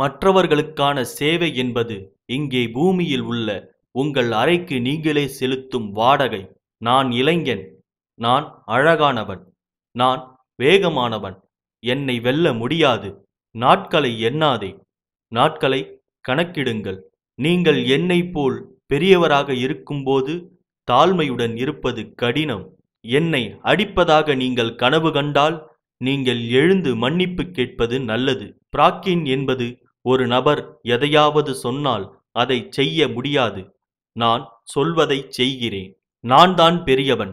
மற்றவர்களுக்கான சேவை என்பது இங்கே பூமியில் உள்ள உங்கள் அறைக்கு நீங்களே செலுத்தும் வாடகை நான் இளைஞன் நான் அழகானவன் நான் வேகமானவன் என்னை வெல்ல முடியாது நாட்களை எண்ணாதே நாட்களை கணக்கிடுங்கள் நீங்கள் என்னை போல் பெரியவராக இருக்கும்போது தாழ்மையுடன் இருப்பது கடினம் என்னை அடிப்பதாக நீங்கள் கனவு கண்டால் நீங்கள் எழுந்து மன்னிப்பு கேட்பது நல்லது பிராக்கின் என்பது ஒரு நபர் எதையாவது சொன்னால் அதை செய்ய முடியாது நான் சொல்வதை செய்கிறேன் நான் தான் பெரியவன்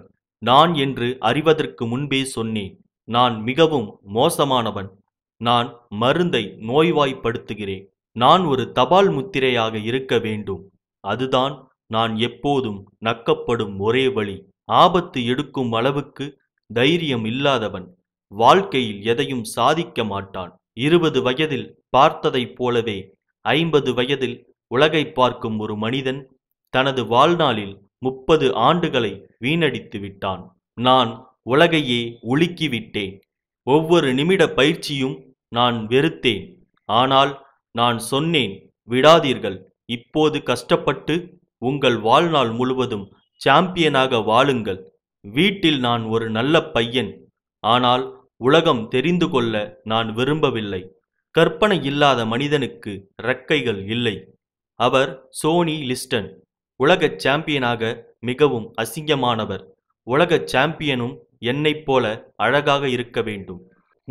நான் என்று அறிவதற்கு முன்பே சொன்னேன் நான் மிகவும் மோசமானவன் நான் மருந்தை நோய்வாய்ப்படுத்துகிறேன் நான் ஒரு தபால் முத்திரையாக இருக்க வேண்டும் அதுதான் நான் எப்போதும் நக்கப்படும் ஒரே வழி ஆபத்து எடுக்கும் அளவுக்கு தைரியம் இல்லாதவன் வாழ்க்கையில் எதையும் சாதிக்க மாட்டான் இருபது வயதில் பார்த்ததைப் போலவே ஐம்பது வயதில் உலகை பார்க்கும் ஒரு மனிதன் தனது வாழ்நாளில் முப்பது ஆண்டுகளை வீணடித்து விட்டான் நான் உலகையே உலுக்கிவிட்டேன் ஒவ்வொரு நிமிட பயிற்சியும் நான் வெறுத்தேன் ஆனால் நான் சொன்னேன் விடாதீர்கள் இப்போது கஷ்டப்பட்டு உங்கள் வாழ்நாள் முழுவதும் சாம்பியனாக வாழுங்கள் வீட்டில் நான் ஒரு நல்ல பையன் ஆனால் உலகம் தெரிந்து கொள்ள நான் விரும்பவில்லை கற்பனை இல்லாத மனிதனுக்கு ரக்கைகள் இல்லை அவர் சோனி லிஸ்டன் உலக சாம்பியனாக மிகவும் அசிங்கமானவர் உலக சாம்பியனும் என்னைப் போல அழகாக இருக்க வேண்டும்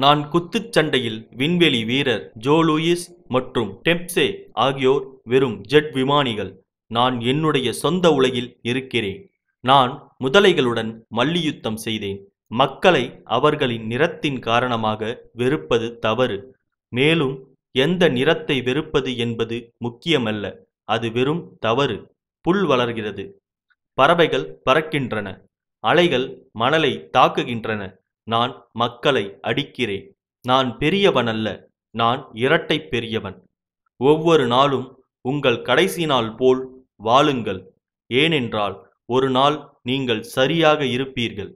நான் குத்துச்சண்டையில் விண்வெளி வீரர் ஜோ லூயிஸ் மற்றும் டெம்ப்சே ஆகியோர் வெறும் ஜெட் விமானிகள் நான் என்னுடைய சொந்த உலகில் இருக்கிறேன் நான் முதலைகளுடன் மல்லியுத்தம் செய்தேன் மக்களை அவர்களின் நிறத்தின் காரணமாக வெறுப்பது தவறு மேலும் எந்த நிறத்தை வெறுப்பது என்பது முக்கியமல்ல அது வெறும் தவறு புல் வளர்கிறது பறவைகள் பறக்கின்றன அலைகள் மணலை தாக்குகின்றன நான் மக்களை அடிக்கிறேன் நான் பெரியவனல்ல நான் இரட்டை பெரியவன் ஒவ்வொரு நாளும் உங்கள் கடைசி நாள் போல் வாழுங்கள் ஏனென்றால் ஒரு நாள் நீங்கள் சரியாக இருப்பீர்கள்